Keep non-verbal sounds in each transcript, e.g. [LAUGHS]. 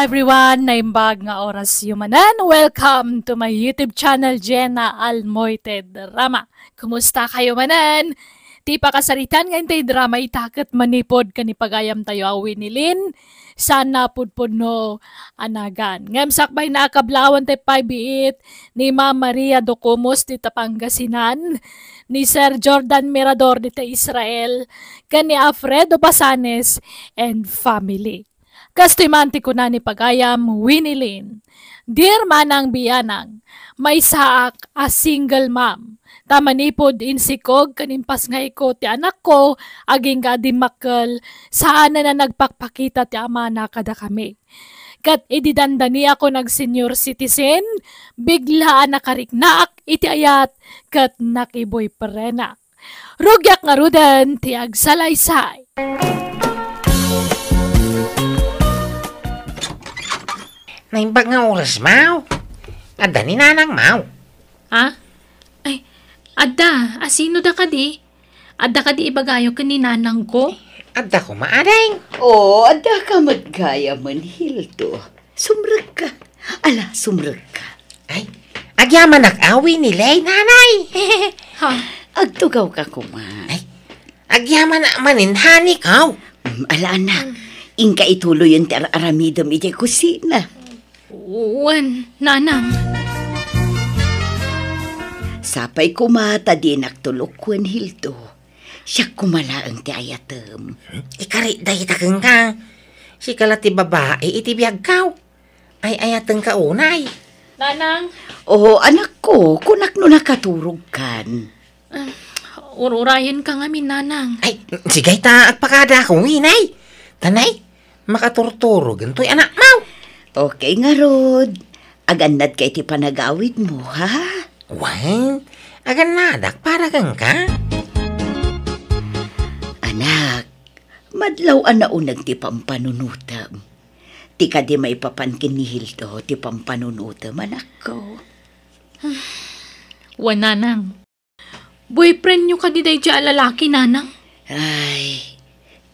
everyone! Naimbag nga oras yumanan. Welcome to my YouTube channel, Jenna Almoited Drama. Kumusta kayo manan? Ti pakasaritan nga intay drama itakat manipod kanipagayam tayo awin Lin. Sana pudpud no anagan. Ngam sakbay na kablawan tay paibiit ni Ma Maria Docomos di Tapangasinan ni Sir Jordan Mirador dito Israel, kani Alfredo Basanes and family. Kastimante ko na ni Pagayam, Winilin. Dear Manang Biyanang, may saak a single mom. Tamanipod sikog kanimpas ngay ko ti anak ko aging gadimakkel saan na nagpakpakita ti ama na kada kami. Kat ididandani ako nag senior citizen, bigla nakariknaak iti ayat kat nakiboy perenak. Rugyak nga ruden ti agsalaysay. Naimbag nga oras, maw. Adda ni nanang, maw. Ha? Ay, adda, asino da ka di? Adda ka di ibagayo ka ni nanang ko? Adda ko maaring. oh, adda ka madgaya man, Hilto. Sumrag ka. Ala, sumrag ka. Ay, agyaman nakawi ni Lay, nanay. [LAUGHS] ha? Agtugaw ka kumain. Ay, agyaman na manin, ka. Um, ala, anak. Hmm. Inka ituloy yung ter aramidam iti kusina. Uwan, nanang. Sapay kumata di naktulukwen hildo. Siya kumala ang ti ayatem. Hmm? Ikari dahi takang ka. Si ti babae iti kaw. Ay ayateng ka unay. Nanang. Oo, oh, anak ko. Kunak no nakaturog kan. Uh, ururayan ka ngamin, nanang. Ay, sigay ta agpakada pakada akong inay. Tanay, makaturturog. Ganto'y anak. Okay nga, Rod. Aganad kay ti panagawid mo, ha? Wan? Aganadak para kang ka? Anak, madlaw na unag ti pampanunutam. Ti ka di may papankin ni Hildo ti pampanunutam, anak ko. [SIGHS] Wan, nanang. Boyfriend nyo ka di day lalaki, nanang. Ay,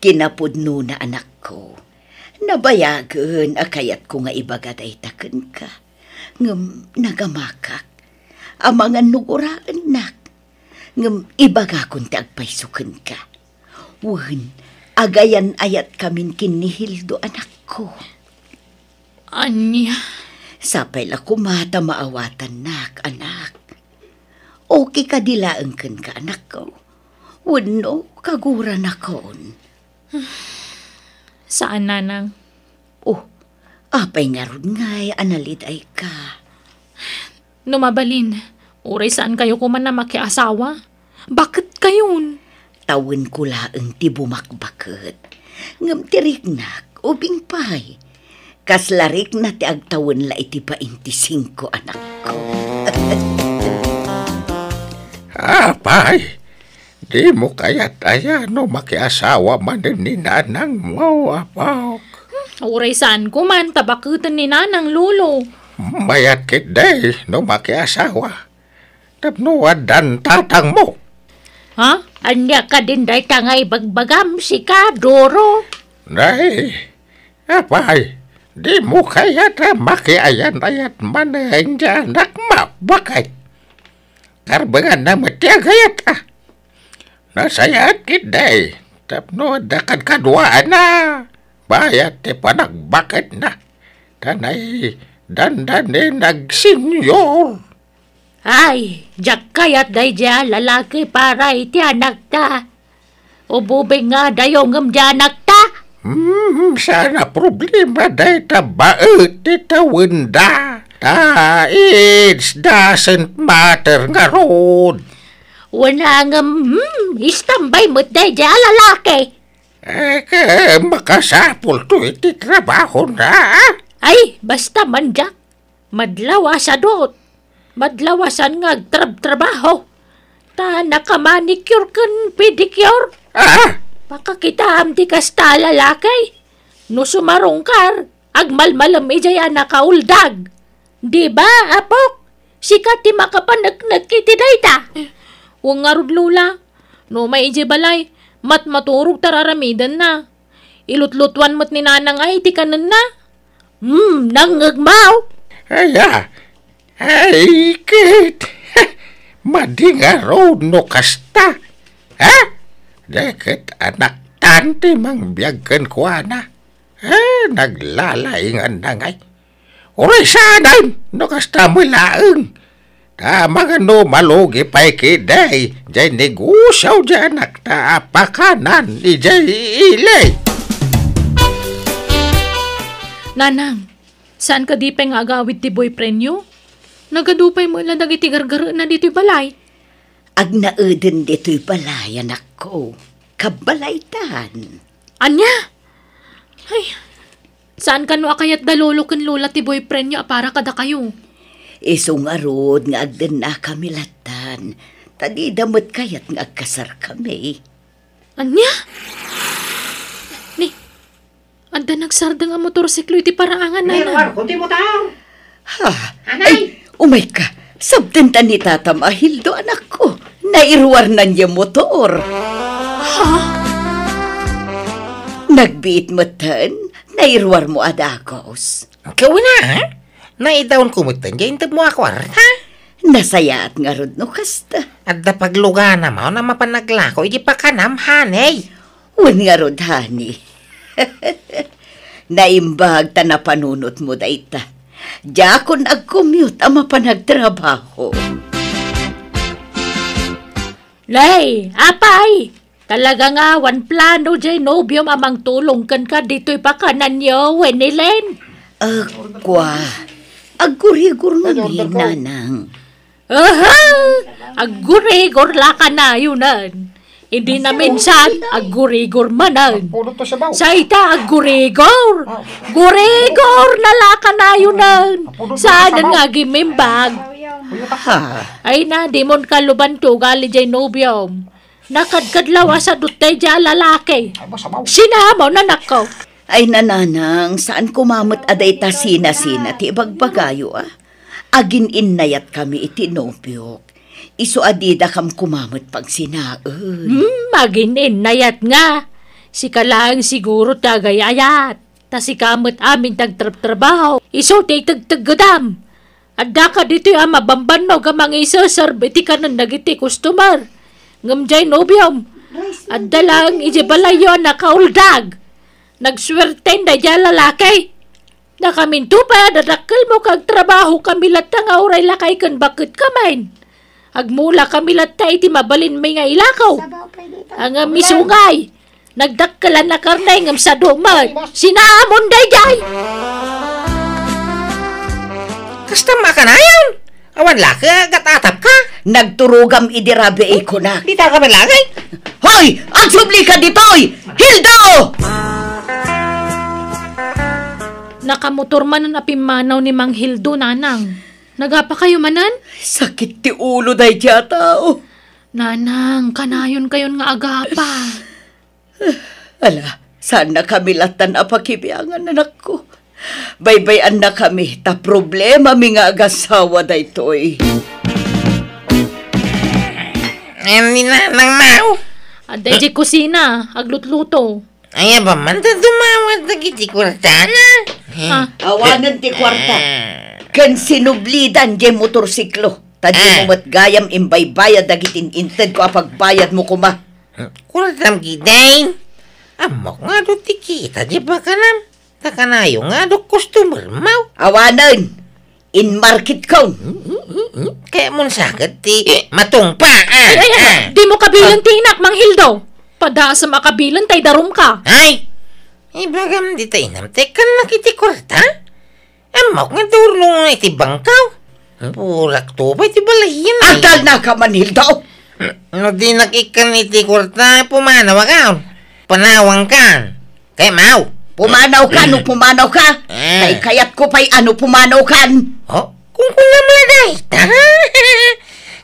kinapod no na anak ko Nabayagan, akayat ko nga ibagat ay ka. Ngam nagamakak. Amangan nugura nak. Ngam ibaga kun ti ka. Wen, agayan ayat kamin kinihildo anak ko. Anya? Sapay la kumata maawatan nak, anak. Okay ka dilaan ka anak ko. Wano, kagura na koon. [SIGHS] Ah. Saan, nanang? Oh, apay nga rod nga'y analit ay ka. Numabalin, uray saan kayo kuman na makiasawa? Bakit kayon? Tawin ko laeng ti bumakbakit. Ngam tirignak, ubing pay. Kaslarik na ti agtawin la iti pa intisingko anak ko. [LAUGHS] ah, pay! Di mo kaya't aya no makiasawa man din ni nanang mo, apaw. Uray saan ko man, tabakutan ni nanang lulo. Mayat kit day no makiasawa. Tapno adan tatang mo. Ha? Anya ka din day tangay bagbagam si ka, Doro. Day, apay, di mo kaya't makiayan-ayat man eh, ang anak mo, bakay. Karbangan na matiyagayat ah. Nasayaan kinday, tapno dakad kadwaan na. Bayat ti panagbakit na. Tanay, dandan ni nagsinyor. Ay, jak kayat day dya lalaki para iti anak ta. Ububing nga dayong ngam dya anak ta. Hmm, sana problema day tabaot ti tawinda. Ta, it doesn't matter nga road. Wala nga, hmm, istambay mo day eh, eh, di alalaki. Eh, ka, makasapol to iti trabaho na. Ay, basta man Jack. Madlawa sa Madlawasan nga trab-trabaho. Ta nakamanicure kan pedicure. Ah? Baka kita amti kasta lalaki. No sumarong kar, agmalmalam ijaya eh, nakauldag. Di ba, apok? Sikat ti makapanag nagkitiday ta. Eh. Huwag nga rod lula. No may ije balay, mat maturog tararamidan na. Ilutlutwan mat ni nanang ay ti kanan na. Hmm, nangagmaw. Aya, ay kit. [LAUGHS] Mading araw no kasta. Ha? Deket anak tante mang biyagkan ko na. Eh, naglalaingan na ngay. Uray sa no kasta mo laeng. Ta magano malugi paiki day, jay negusyaw janak ta apakanan ni jay ilay. Nanang, saan ka di nga agawid ti boyfriend nyo? Nagadupay mo lang dagiti gargaro na dito'y balay. Ag naudin dito'y balay, anak ko. Kabalaytan. Anya? Ay, saan ka no akayat dalolo kan lola ti boyfriend nyo para kada kayo? Isungarod nga agdan na kami latan. Tadi damot kayat nga agkasar kami. Anya? Ni, anda nagsarda nga motorsiklo iti paraangan na na. Mayroon, kunti mo tao. Ha? Anay! Ay, umay ka. ta ni Tata Mahildo, anak ko. Nairuwar na niya motor. Ha? Nagbiit mo tan, nairuar mo adakos. Ikaw na, ha? na Naidaon kumutan dyan, intib mo ako ar. Ha? Nasayaat nga rod no kasta. At da pagluga na mao na mapanaglako, hindi pa kanam, hanay. Wan nga rod, hani. [LAUGHS] Naimbahag ta na panunot mo daita. Diyakon ag-commute ang mapanagtrabaho. Lay, apay! Talaga nga, wan plano jay nobyo mamang tulong kan ka dito'y pakanan niyo, Wenilen. Uh, Agurigor na ni nanang. Aha! Agurigor la ka na yunan. Hindi na minsan, agurigor manan. sa ita, agurigor. Ah. Gurigor na la ka na yunan. Saan nga gimimbag? Ay na, demon ka lubanto, gali jay nobyom. Nakadkadlaw sa dutay jay lalaki. Sinamaw na nakaw. Ay nananang, saan kumamot aday ta sina-sina ti bagbagayo ah? Agin innayat kami iti nobyok. Iso adida kam kumamot pag sinaoy. Hmm, magin innayat nga. Si kalang siguro tagayayat. Ta si kamot amin tagtrab-trabaho. Iso ti tagtagadam. Adda ka dito yung ah, mabamban no gamang isaserve iti kanan nagiti customer. Ngamjay nobyom. Adda lang iji balayo na kauldag. Nagswerte na dyan lalaki. Nakamintupad at akal mo kag trabaho kami nga oray lakay kan bakit kamain. Agmula kami ta iti mabalin may nga ilakaw. Ang misungay. Nagdakkalan na karnay ng sa dumad. Sinaamon day jay. Kastama ka Awan laka, gatatap ka. Nagturugam idirabi ko na. Di ta ka malangay. Hoy! Agsubli ka ditoy! Hildo! Hildo! Nakamotor man nun apimanaw ni Mang Hildo, nanang. Nagapa kayo manan? Sakit ti ulo day ti Nanang, kanayon kayon nga agapa. [SIGHS] Ala, sana kami latan apakibiangan anak ko. Baybayan na kami, ta problema mi nga agasawa day toy. Ani na nang mau. Aday di kusina, aglutluto. Ay, ba man ta dumawat na kiti kwartanan? Ah. Awanan ti kwarta. Kan sinublidan di motorsiklo. Tadi mo matgayam imbaybayad dagitin inted ko apagbayad mo kuma. Kwartam gidain. Amok nga do ti kita di ba kanam? Takanayo nga do customer mau. Awanan. In market ko. Kaya mo sakit ti matungpa. Ay, ay, ay, di mo kabilang ti inak, mang hildaw. Pada sa makabilan tay darum ka. Ay! Ibagam di tay nam tekan nakitikorta. Amok nga turno nga iti bangkaw. Burak to ba iti balahin. Agal na ka manilda o. Mm, no di nakikan iti korta pumanaw ka. Panawang ka. Kay mau. Pumanaw ka, no pumanaw ka. Kay eh. kayat ko pa'y ano pumanaw kan. Oh, kung kung namladay ta. [LAUGHS]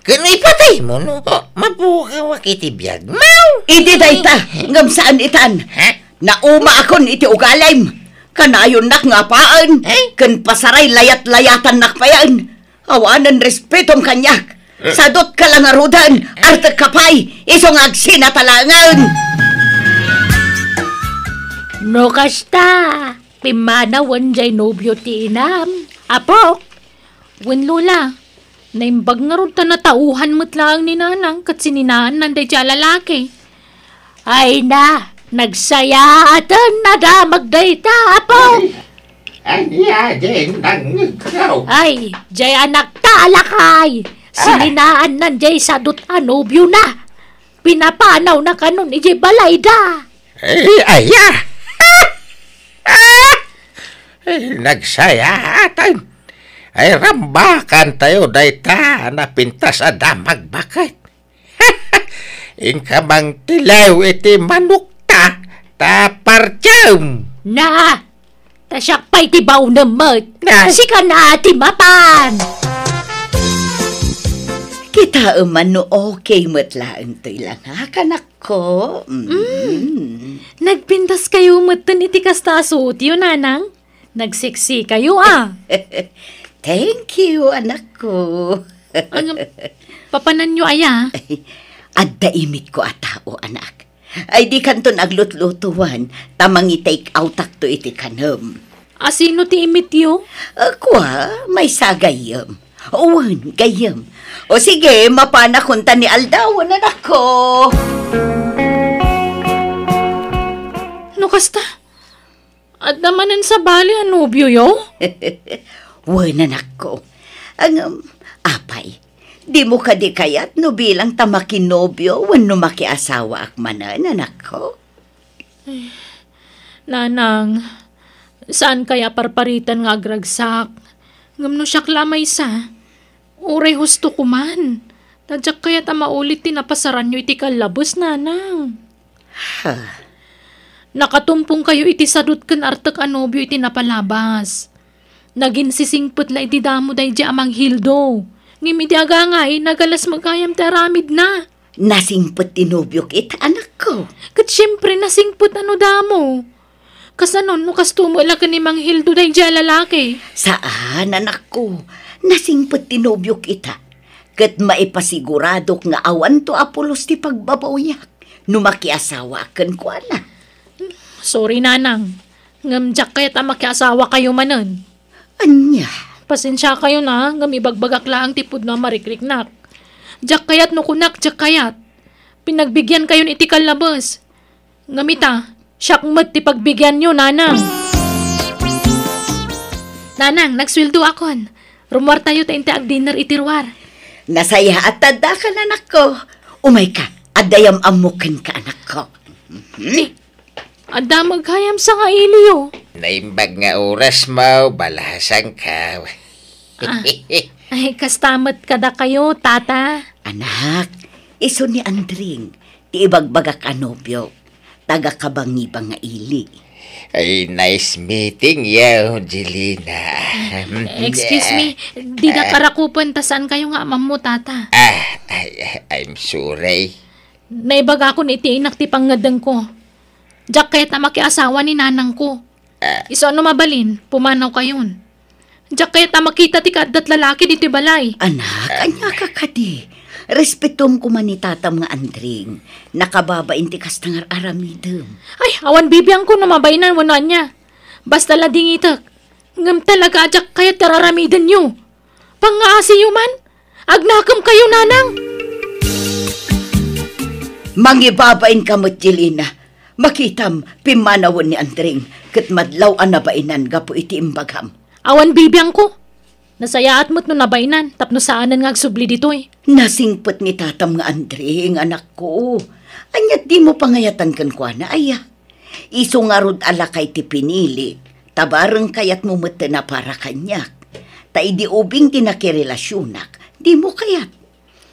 Kano ipatay mo, no? Mabukaw akiti biyag mau. Idi dayta, ngam saan itan. Ha? Nauma akon iti ugalim. Kanayon nak nga paan. Eh? Kan pasaray layat-layatan nak nakpayan. Awanan respetong kanyak. Eh? Sadot ka lang arudan, eh? arte kapay, isong agsina talangan. No kasta, pimana wanjay nobyo ti inam. Apo, Wen Lola, Naimbag nga ron ta natauhan matlaang ni nanang kat sininaan nanday siya lalaki. Ay na, nagsaya atan nadamag day magdayta apo. Anya din nang ikaw. Ay, jay anak ta alakay. Sininaan ah. nanday sa dutan obyo na. Pinapanaw na kanon ije balay da. Ay, aya. Ah. Ah. Ay, nagsaya atan ay rambakan tayo dayta na pintas adamag ah, bakit. [LAUGHS] Inka bang tilaw iti manok ta taparjam. Na, tasyak pa iti baunamot. Na. Kasi ka na ati mapan. Kita man no okay matlaan to ilang ha, kanak ko. Mm. Mm. Nagpintas kayo matan iti kastaso, tiyo nanang. Nagseksi kayo ah. [LAUGHS] Thank you, anak ko. [LAUGHS] ano, papanan nyo aya? At daimit ko atao, anak. Ay di kanton aglutlutuan, tamang i-take out to iti kanam. Asino ah, ti imit yo? Uh, kwa, may sagayam. Uwan, gayam. O sige, mapanakunta ni Aldawan, anak ko. No, kasta. At namanan sa bali, anubyo yo? [LAUGHS] Wananak ko. Ang um, apay, di mo ka di kayat no bilang tamakinobyo wan no makiasawa ak akmanan, anak ko. nanang, saan kaya parparitan nga agragsak? Ngamno siya klamay sa. Uray husto kuman. Tadyak kaya ta maulit tinapasaran nyo iti kalabos, nanang. Ha? Nakatumpong kayo iti sadut kan artek anobyo iti napalabas. Naging sisingpot la iti damo day amang hildo. Ngimidi aga nga eh, nagalas magkayam taramid na. Nasingpot tinubyok ita anak ko. Kat syempre nasingput ano damo. Kasanon no kastumo ila ka ni Mang Hildo day lalaki. Saan anak ko? Nasingpot tinubyok ita. Kat maipasiguradok nga awan to apulos ti pagbabawyak. Numakiasawa kan ko ala. Sorry nanang. Ngamjak kaya't makiasawa kayo manon. Anya. Pasensya kayo na, gamibagbagak lang tipod na marikriknak. Jack kayat no kunak, jack kayat. Pinagbigyan kayon itikal labas. Ngamita, siyak mat ti pagbigyan nyo, nanang. Nanang, nagswildo akon. Rumwar tayo ta inti ag dinner itirwar. Nasaya at tadakan anak ko. Umay ka, adayam amukin ka anak ko. hmm Eh, Adamag hayam sa nga iliyo. Naimbag nga oras mo, balahasan ka. ah, [LAUGHS] ay, kastamat ka da kayo, tata. Anak, iso ni Andring, ti ibagbaga ka nobyo. Taga kabangi pa nga ili. Ay, nice meeting you, Jelina. Eh, excuse me, di na para ah. ta saan kayo nga amam mo, tata? Ah, I, I'm sorry. Naibaga ko ni ti inak ti pangadang ko. Jacket na makiasawa ni nanang ko. Iso ano mabalin, pumanaw kayon. Jacket na makita ti kadat lalaki dito balay. Anak, anya ka kadi. Respetom ko man ni tatam nga andring. Nakababain ti kastangar aramidem. Ay, awan bibiyang ko namabainan wano niya. Basta lading itak. Ngam talaga ajak kaya tararamiden nyo. Pangaasi yu man. Agnakam kayo nanang. Mangibabain ka mo, Jelina Makitam, pimanawon ni Andring, kat madlaw na nabainan gapo iti imbagham. Awan bibiang ko. Nasayaat mo't no nabainan, tapno saanan nga agsubli dito eh. Nasingpot ni tatam nga Andring, anak ko. Anyat di mo pangayatan kan kwa na aya. Iso nga rod ala kay ti pinili, tabarang kayat mo na para kanyak. Ta idi ubing tinakirelasyonak, di mo kayat.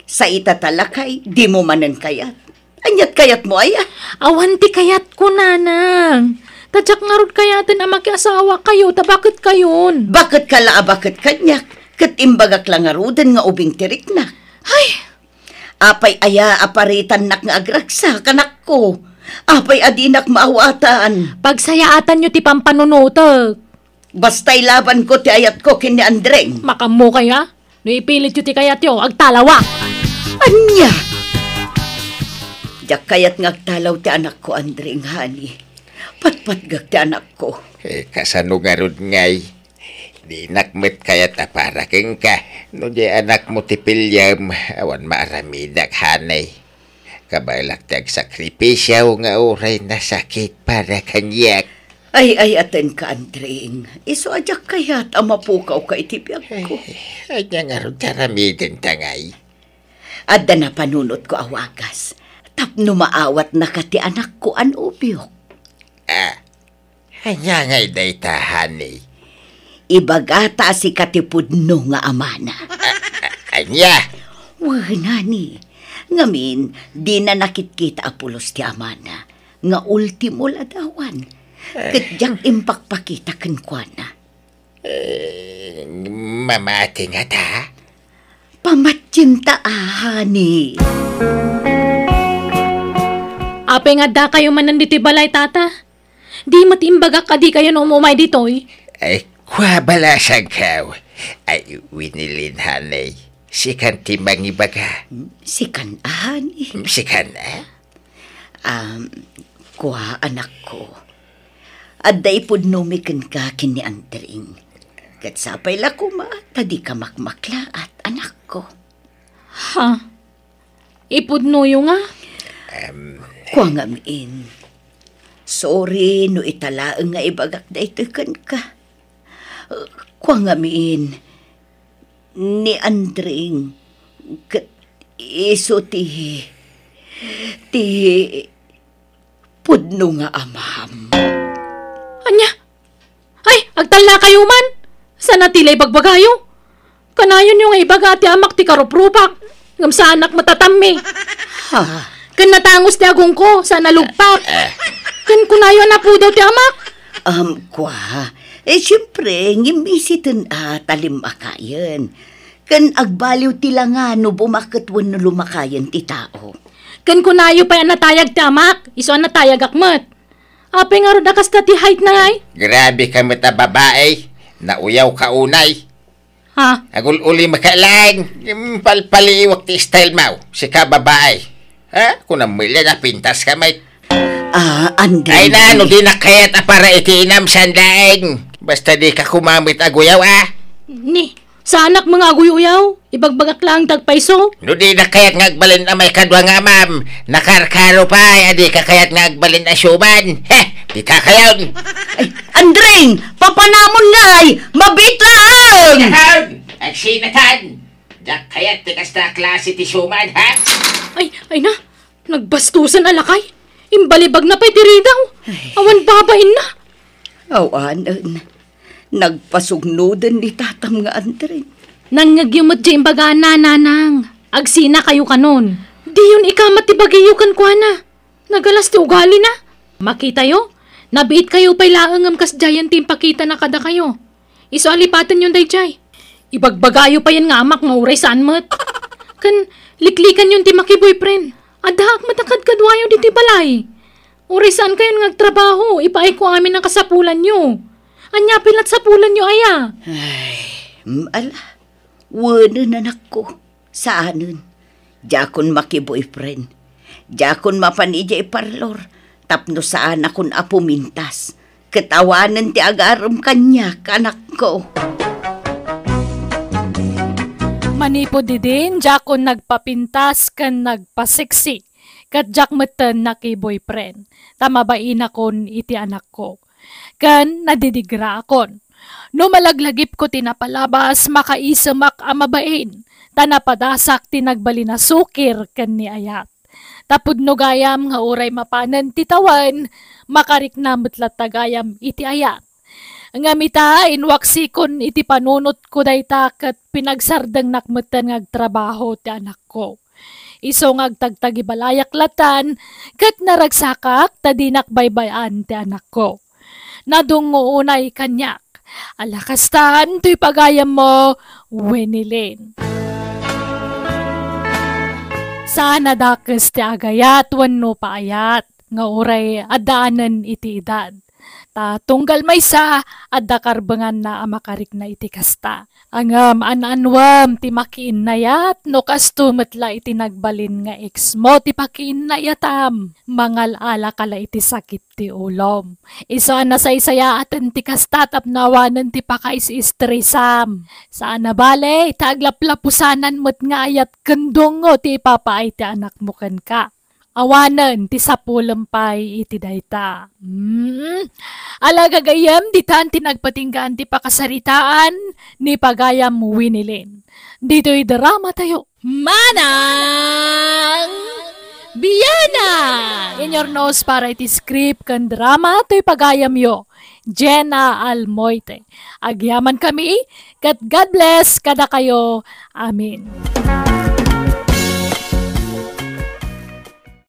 Sa itatalakay, di mo manan kayat Anyat kayat mo ay? Awanti kayat ko, nanang. Tadyak nga rod kayatin ang makiasawa kayo, ta bakit kayon? Bakit kala, laa, bakit kanyak? Kat imbagak lang nga rodan nga ubing tirik na. Ay! Apay aya aparitan nak nga agragsa, kanak ko. Apay adinak maawatan. Pagsayaatan nyo ti pampanunutag. Basta'y laban ko ti ayat ko kini Andreng. Makamu kaya? Nuipilit yu ti kayat yo, agtalawa. Anya! Diyak kayat ngagtalaw ti anak ko, Andre, ang hani. Patpatgag ti anak ko. Eh, kasano nga ron ngay. Di nakmet kayat na para ka. No di anak mo ti Pilyam, awan maaramidak hanay. Kabalak tag sakripisya nga oray na sakit para kanyak. Ay, ay, atin ka, Andring. Iso ajak kaya't ama po ka o kaitibiyag eh, ko. Ay, ay nga ron taramidin tangay. Adda na panunot ko awagas tapno maawat na ka anak ko an ubyok. Ah, hanya ngay day tahan eh. Ibagata si no nga amana. Ah, ah, anya? Wah, nani. Ngamin, di na nakikita apulos ti amana. Nga ultimo ladawan. Ah. Kadyak impakpakita kankwana. Uh, eh, mama ating ata? Pamatsinta ahani. Pamatsinta Apay nga da kayo man nanditi balay, tata. Di matimbagak ka di kayo no umumay ditoy. Ay, kwa bala siyang kaw. Ay, winilinhan ay. Sikan timbang ibaga. Sikan ahan eh. Mm, Sikan ah? Eh. Um, kwa anak ko. At daipod numikan ka kini antering. Katsapay la kuma, tadi ka makmakla at anak ko. Ha? Ipod nuyo nga? Um, Kuang amin. Sorry no italaang nga ibagak da itukan ka. Kuang amin. Ni Andring kat iso tihi. Tihi pudno nga amaham. Anya? Ay, agtala kayo man. Sana tilay bagbagayo. Kanayon yung ibaga ti amak ti karuprupak. Ngam sa anak matatami. Ha? Kan natangos ti agong ko sa nalugpak. kan kunayo na po daw ti amak. Um, kwa. Eh, siyempre, ngimisitin ah, talimakayan. Kan agbaliw ti langano bumakatwan no lumakayan ti tao. Kan kunayo pa natayag ti amak. Iso natayag akmat. Ape nga ro dakas ti height na ngay. Eh. Grabe ka ta babae. Nauyaw ka unay. Ha? Agul-uli makalang. Palpaliwak ti style mo. Sika babae. Ha? Kung namila na pintas ka, may... Ah, andi. Ay na, ano din na kayat para itinam sa Basta di ka kumamit aguyaw, ah. Ni, sa anak mga aguyuyaw, ibagbagak lang tagpaiso. No di na kayat nga agbalin na may kadwa nga, ma'am. Nakarkaro pa, ay eh, di ka kayat nga agbalin na syuban. Heh, di ka kayaon. Ay, Andring, papanamon ngay, mabitlaan! Sinatan! sinatan! Kakayat ti kasta klase ti Sumad, ha? Ay, ay na. Nagbastusan alakay. Imbalibag na pa'y tiri daw. Oh. Awan babain na. Awan, uh, eh, nagpasugnodan ni tatam nga andrin. Nangagyumat di imbaga na, nanang. Agsina kayo kanon. Di yun ikamat ti bagayukan kwa na. Nagalas ti ugali na. Makita yo, nabiit kayo pa'y laangam kas jayan timpakita na kada kayo. Iso alipatan yun dayjay. Ibagbagayo pa yan nga amak nga uray saan mat. Kan, liklikan yung timaki boyfriend. Adahak matakad kadwayo diti balay. Uray saan kayo trabaho? Ipaay ko amin ang kasapulan nyo. Anya pilat sapulan nyo aya. Ay, ala. Wano na nako. Saanan? Jakon maki boyfriend. Jakon mapanija parlor. Tapno saan akon apumintas. Katawanan ti agaram kanya, kanak ko. Manipod din, Jack on nagpapintas kan nagpaseksi. Kat Jack meten na kay boyfriend. Tama ba inakon iti anak ko? Kan nadidigra akon. No malaglagip ko tinapalabas, makaisamak amabain. Tanapadasak tinagbali na sukir kan ni ayat. Tapod no gayam nga uray mapanan titawan, makarik na mutlat tagayam iti ayat nga mita inwaksikon iti panunot ko dayta ket pinagsardeng nakmeten ngagtrabaho ti anak ko. Iso ngagtagtagibalayak latan ket naragsakak tadinak baybayan ti anak ko. Nadunguunay kanyak alakastan ti pagayam mo, Winilin. Sana dakes ti agayat, wenno paayat, nga uray adaanan iti edad ta tunggal maysa adda karbangan na amakarik na iti kasta. Angam ananwam ti makiin na yat no kasto metla iti nagbalin nga ex mo ti pakiin na yatam. Mangalala kala iti sakit ti ulom. Iso na sa isaya atin ti kasta tapnawanan ti pakais istresam. Sana bale taglaplapusanan met nga ayat kendongo ti papaay ti anak mo ken ka awanan ti sapulampay iti dayta. Mm. Alaga gayam ditan tinagpatinggaan ti pakasaritaan ni pagayam winilin. Dito'y drama tayo. Manang Biyana! In your nose para iti script kan drama to'y pagayam yo. Jenna Almoite. Agyaman kami, kat God bless kada kayo. Amen.